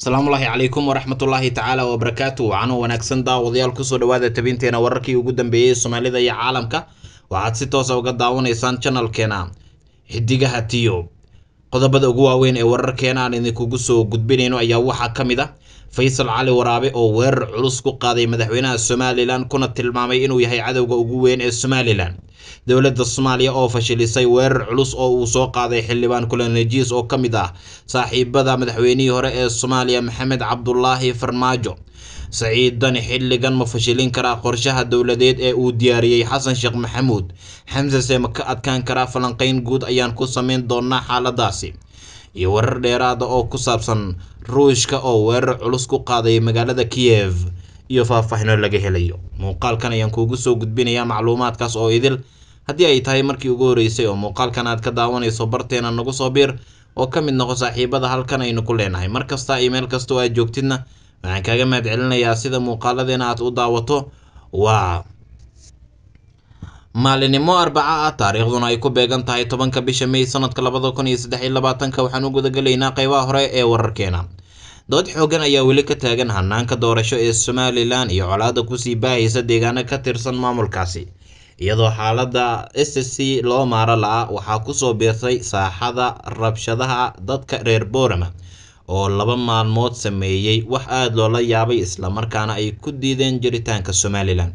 asalaamullaahi calaykum waraxmatullaahi tacaala wabarakaatu cano wanaagsan daawadayaal kusoo dhawaada tabinteena wararkii ugu dambeeyey soomaalida iyo caalamka waxaad si toosa ah uga daawanaysaan janalkeena xidigaha tiyo qodobada ugu waaweyn ee wararkeena aan idinkugu soo gudbinayno ayaa waxaa ka mid a ah faysal cali waraabe oo weerar culus ku qaaday madaxweynaha somalilan kuna tilmaamay inuu yahay cadowga ugu weyn ee somalilan dowladda soomaaliya oo fashilisay weerar culus oo uu soo qaaday xildhibaan kulanrejiis oo ka mid ah saaxiibada madaxweynihii hore ee soomaaliya maxamed cabdulaahi farmaajo saciiddan xilligan ma fashilin karaa qorshaha dowladeed ee uu diyaariyey xasan sheekh maxamuud xamsese ma ka adkaan karaa falanqayn guud ayaan ku samayn doonaa xaaladaasi iyo warar dheeraada ah oo ku saabsan ruushka oo weerar culus ku qaaday magaalada kiyev iyo faahfaahino laga helayo muuqaalkan ayaan kuugu soo gudbinayaa macluumaadkaas oo idil haddii ay tahay markii ugu horreysay oo muuqaalkan aad ka daawanayso barteena nagu soo biir oo ka mid noqo saaxiibada halkan aynu ku leenahay mar kasta iyo meel kastoo aad joogtidna waxaan kaaga mahad celinayaa sida muuqaaladeena aad u daawato waa maalinimo arbaca ah taariikhduna ay ku beegan tahay tobanka bisha may sannadka labada kun iyo saddex iyo labaatanka waxaan u gudagelaynaa qaybaha hore ee wararkeena dood xoogan ayaa weli ka taagan hanaanka doorasho ee somalilan iyo colaada kusii baahaysa deegaano ka tirsan maamulkaasi iyadoo xaaladda ssc loo maaro la-a waxaa kusoo biirtay saaxada rabshadaha dadka reer boorama oo laba maalmood sameeyey wax aada loola yaabay islamarkaana ay ku diideen jiritaanka somalilan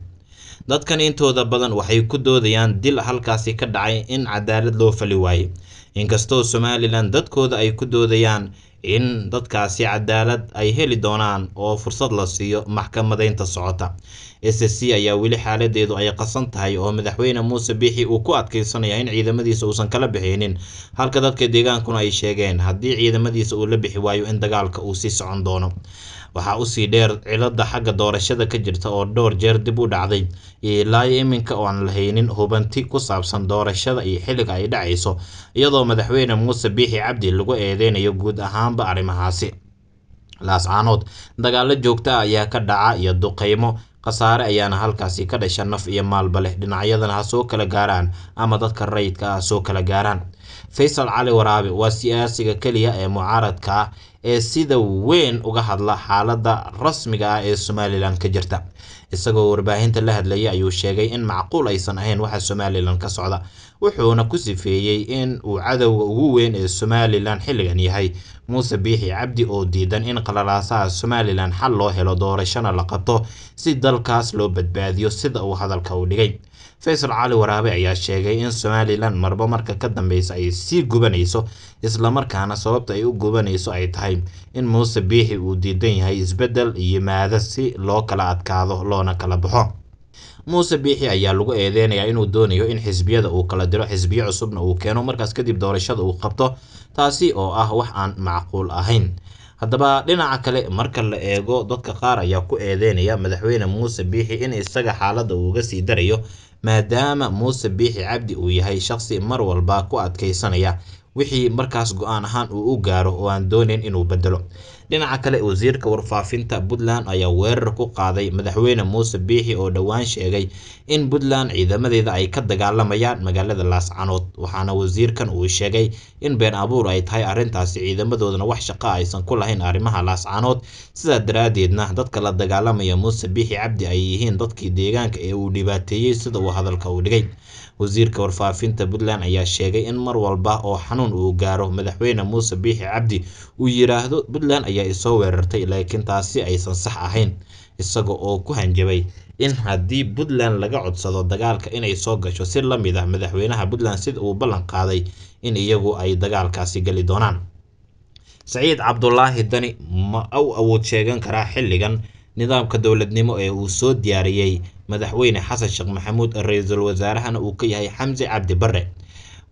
dadkan intooda badan waxay ku doodayaan dil halkaasi ka dhacay in cadaalad loo fali waayo inkastoo somalilan dadkooda ay ku doodayaan in dadkaasi cadaalad ay heli doonaan oo fursad la siiyo maxkamadaynta socota s c ayaa weli xaaladeedu ay qasan tahay oo madaxweyne muuse biixi uu ku adkaysanaya in ciidamadiisa uusan kala bixaynin halka dadka deegaankuna ay sheegeen haddii ciidamadiisa uu la bixi waayo in dagaalka uu sii socon doono waxaa usii dheer cilada xagga doorashada ka jirta oo dhowr jeer dib u dhacday iyo ilaayo iminka ooan lahaynin hubanti ku saabsan doorashada iyo xilliga ay dhacayso iyadoo madaxweyne muuse biixi cabdi lagu eedeynayo guud ahaanba arrimahaasi laascaanood dagaalo joogta ah ayaa ka dhaca iyo duqeymo khasaare ayaana halkaasi ka dhasha naf iyo maalba leh dhinacyadana ha soo kala gaaraan ama dadka rayidka ah soo kala gaaraan faysal cali waraabi waa siyaasiga keliya ee mucaaradka ah ee sida weyn uga hadla xaaladda rasmiga ah ee somalilan ka jirta isagoo warbaahinta la hadlaya ayuu sheegay in macquul aysan ahayn waxa somalilan ka socda wuxuuna ku sifeeyey in uu cadowga ugu weyn ee somalilan xilligan yahay muuse biixi cabdi oo diidan in qalalaasaha somalilan xal loo helo doorashona la qabto si dalkaas loo badbaadiyo sida uu hadalka u dhigay faysal cali waraabe ayaa sheegay in somalilan marba marka ka dambeysa ay sii gubanayso islamarkaana sababta ay u gubanayso ay tahay in muuse biixi uu diidan yahay isbeddel yimaada si loo kala adkaado raacdo loona kala baxo muuse biixi ayaa lagu eedeynayaa inuu doonayo in xisbiyada uu kala diro xisbiyo cusubna uu keeno markaas kadib doorashada uu qabto taasi oo ah wax aan macquul ahayn haddaba dhinaca kale marka la eego dadka qaar ayaa ku eedeynaya madaxweyne muuse biixi in isaga xaaladda uuga sii darayo maadaama muuse biixi cabdi uu yahay shaqsi mar walba ku adkaysanaya wixii markaas go-aan ahaan uu u gaaro oo aan doonayn inuu bedelo dhinaca kale wasiirka warfaafinta puntland ayaa weerar ku qaaday madaxweyne muuse biixi oo dhowaan sheegay in puntland ciidamadeeda ay ka dagaalamayaan magaalada laascanood waxaana wasiirkan uu sheegay in been abuur ay tahay arrintaasi ciidamadoodana wax shaqo aysan ku lahayn arrimaha laascaanood sidaa daraaddeedna dadka la dagaalamaya muuse biixi cabdi ay yihiin dadkii deegaanka ee uu dhibaateeyey sida uu hadalka u dhigay wasiirka warfaafinta puntland ayaa sheegay in mar walba oo xanuun uu gaaro madaxweyne muuse biixi cabdi uu yidhaahdo puntland ayaa isoo weerartay laakiin taasi aysan sax ahayn isaga oo ku hanjabay in haddii puntland laga codsado dagaalka inay soo gasho si la mid ah madaxweynaha puntland sida uu ballan qaaday in iyagu ay dagaalkaasi geli doonaan saciid cabdulaahi dani ma u awood sheegan karaa xilligan nidaamka dowladnimo ee uu soo diyaariyey madaxweyne xasan sheekh maxamuud ra-iisul wasaarahana uu ka yahay xamse cabdi barre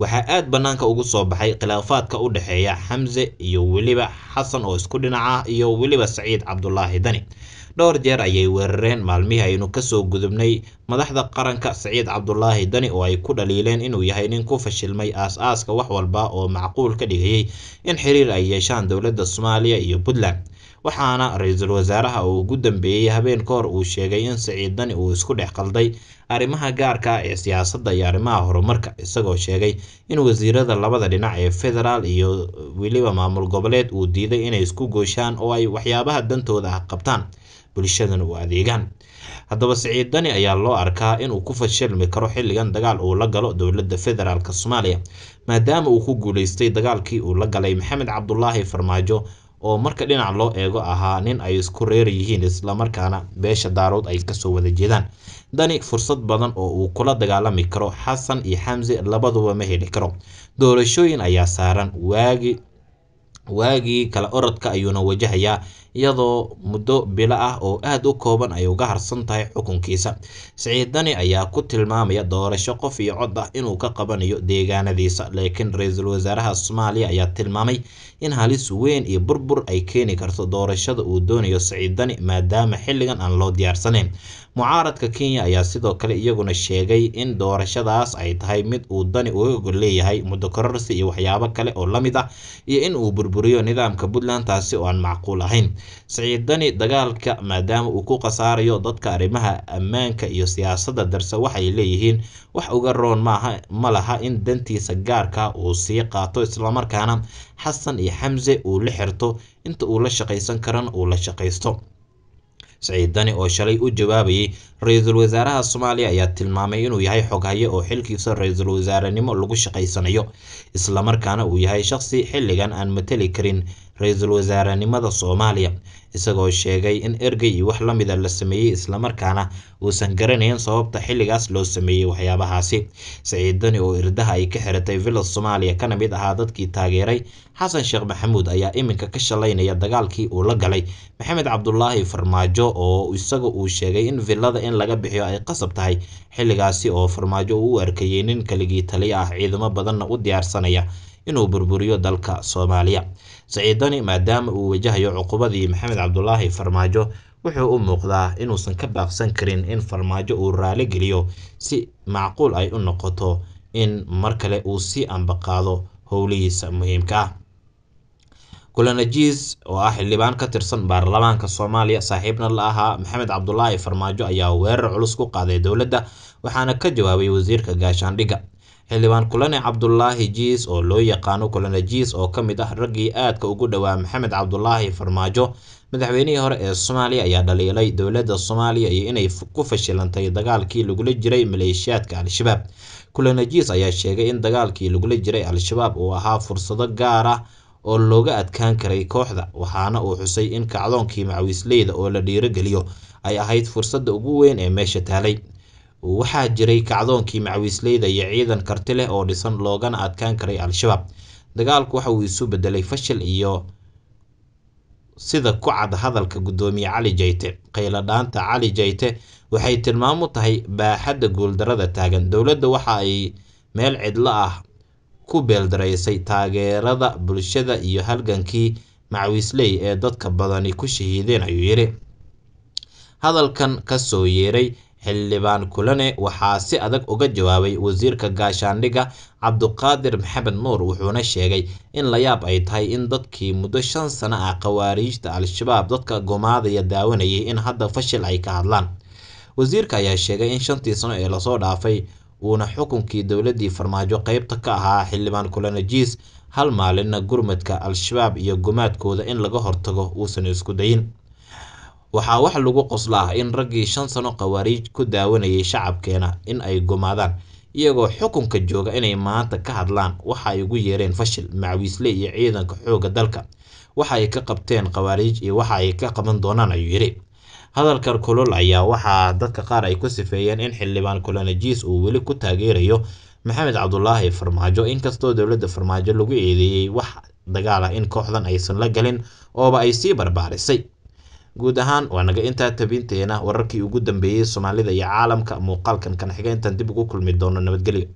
waxaa aad bannaanka ugu soo baxay khilaafaadka u dhexeeya xamse iyo weliba xasan oo isku dhinac ah iyo weliba saciid cabdulaahi dani dhowr jeer ayay weerareen maalmihii aynu kasoo gudubnay madaxda qaranka siciid cabdulaahi dani oo ay ku dhaliileen inuu yahay nin ku fashilmay aas-aaska wax walba oo macquul ka dhigayay in xiriir ay yeeshaan dowladda soomaaliya iyo puntland waxaana ra-iisul wasaaraha oo ugu dambeeyey habeen ka hor uu sheegay in siciid dani uu isku dhex qalday arrimaha gaarka ah ee siyaasadda iyo arrimaha horumarka isagoo sheegay in wasiirada labada dhinac ee federaal iyo weliba maamul goboleed uu diiday inay isku gooshaan oo ay waxyaabaha dantooda ah qabtaan bulshadana u adeegaan haddaba siciid dani ayaa loo arkaa inuu ku fashilmi karo xilligan dagaal uu la galo dowladda federaalk soomaaliya maadaama uu ku guulaystay dagaalkii uu la galay maxamed cabdulaahi farmaajo oo marka dhinac loo eego ahaa nin ay isku reer yihiin islamarkaana beesha daarood ay kasoo wada jeedaan dani fursad badan oo uu kula dagaalami karo xasan iyo xamse labaduba ma heli karo doorashooyin ayaa saaran waagii waagii kala orodka ayuuna wajahayaa iyadoo muddo bilo ah oo aad u kooban ay uga harsan tahay xukunkiisa siciidani ayaa ku tilmaamaya doorasho qof iyo cod ah inuu ka qabanayo deegaanadiisa laakiin ra-iisul wasaaraha soomaaliya ayaa tilmaamay in halis weyn iyo burbur ay keeni karto doorashada uu doonayo siciidani maadaama xilligan aan loo diyaarsanayn mucaaradka kenya ayaa sidoo kale iyaguna sheegay in doorashadaas ay tahay mid uu dani ugaga leeyahay muddo kororsi iyo waxyaabo kale oo la mid ah iyo in uu burburiyo nidaamka puntland taasi oo aan macquul ahayn siciidani dagaalka maadaama uu ku khasaarayo dadka arrimaha ammaanka iyo siyaasadda darse waxay leeyihiin wax uga roon maaha ma laha in dantiisa gaarka uu sii qaato islamarkaana xasan iyo xamse uu la xirto inta uu la shaqaysan karan uu la shaqaysto siciidani oo shalay u jawaabayay ra-iisul wasaaraha soomaaliya ayaa tilmaamay inuu yahay xoghaye oo xilkiisa ra-iisul wasaarenimo lagu shaqaysanayo islamarkaana uu yahay shaqsi xilligan aan mateli karin ra-iisul wasaarenimada soomaaliya isagoo sheegay in ergey iyo wax la mida la sameeyey islamarkaana uusan garanayn sababta xilligaas loo sameeyey waxyaabahaasi saciiddani oo irdaha ay ka xiratay villa soomaaliya kana mid ahaa dadkii taageeray xasan sheekh maxamuud ayaa iminka ka shalaynaya dagaalkii uu la galay maxamed cabdulaahi farmaajo oo isaga uu sheegay in villada in laga bixiyo ay qasab tahay xilligaasi oo farmaajo uu u arkayey nin kaligii taliya ah ciidamo badanna u diyaarsanaya inuu burburiyo dalka soomaaliya saciidani maadaama uu wajahayo cuqubadii maxamed cabdulaahi farmaajo wuxuu u muuqdaa inuusan ka baaqsan karin in farmaajo uu raali geliyo si macquul ay u noqoto in mar kale uu sii ambaqaado howlihiisa muhiimka ah kulanajis oo ah xildhibaan ka tirsan baarlamaanka soomaaliya saaxiibna la ahaa maxamed cabdulaahi farmaajo ayaa weerar culus ku qaaday dowladda waxaana ka jawaabay wasiirka gaashaandhigga xildhibaan kulane cabdulaahi jiis oo loo yaqaano kulanajiis oo ka mid ah raggii aadka ugu dhowaa maxamed cabdulaahi farmaajo madaxweynihii hore ee soomaaliya ayaa dhaliilay dowladda soomaaliya iyo inay ku fashilantay dagaalkii lagula jiray maleeshiyaadka al-shabaab kulanajiis ayaa sheegay in dagaalkii lagula jiray al-shabaab uu ahaa fursado gaar ah oo looga adkaan karay kooxda waxaana uu xusay in kacdoonkii macawiisleyda oo la dhiirogeliyo ay ahayd fursadda ugu weyn ee meesha taalay waxaa jiray kacdoonkii macawiisleyda iyo ciidan karti leh oo dhisan loogana adkaan karay al-shabaab dagaalku waxa uu isu bedelay fashil iyo sida ku cad hadalka guddoomiye cali jayte qaylo cali jayte waxay tilmaam u tahay baaxadda guuldarada taagan dowladda waxa ay meel cidlo ah ku beeldaraysay taageerada bulshada iyo halgankii macwiisley ee dadka badani ku shahiideen ayuu yidhi hadalkan ka soo yeeray xildhibaan kulane waxaa si adag uga jawaabay wasiirka gaashaandhigga cabduqaadir maxamed nuur wuxuuna sheegay in la yaab ay tahay in dadkii muddo shan sano ah khawaariijta al-shabaab dadka gumaadaya daawanayay in hadda fashil ay ka hadlaan wasiirka ayaa sheegay in shantii sano ee lasoo dhaafay uuna xukunkii dowladii farmaajo qaybta ka ahaa xildhibaan kulanajiis hal maalinna gurmadka al-shabaab iyo gumaadkooda in laga hortago uusan isku dayin waxaa wax lagu qoslaa in raggii shan sano khawaariij ku daawanayay shacabkeena in ay gumaadaan iyagoo xukunka jooga inay maanta ka hadlaan waxa ay ugu yeereen fashil macwiisle iyo ciidanka xoogga dalka waxa ay ka qabteen khawaariij iyo waxa ay ka qaban doonaan ayuu yidhi Hadalkan kulul ayaa waxaa dadka qaar ay ku sifeeyeen in xildhibaan Kulanajis uu weli ku taageerayo maxamed cabdulaahi farmaajo inkastoo dowladda farmaajo lagu eedeeyey wax dagaal ah in kooxdan aysan la galin ooba ay sii barbaarisay guud ahaan waa naga intaa tabinteena wararkii ugu dambeeyey soomaalida iyo caalamka muuqaalkan kan xiga dib ugu kulmi doono nabadgelyo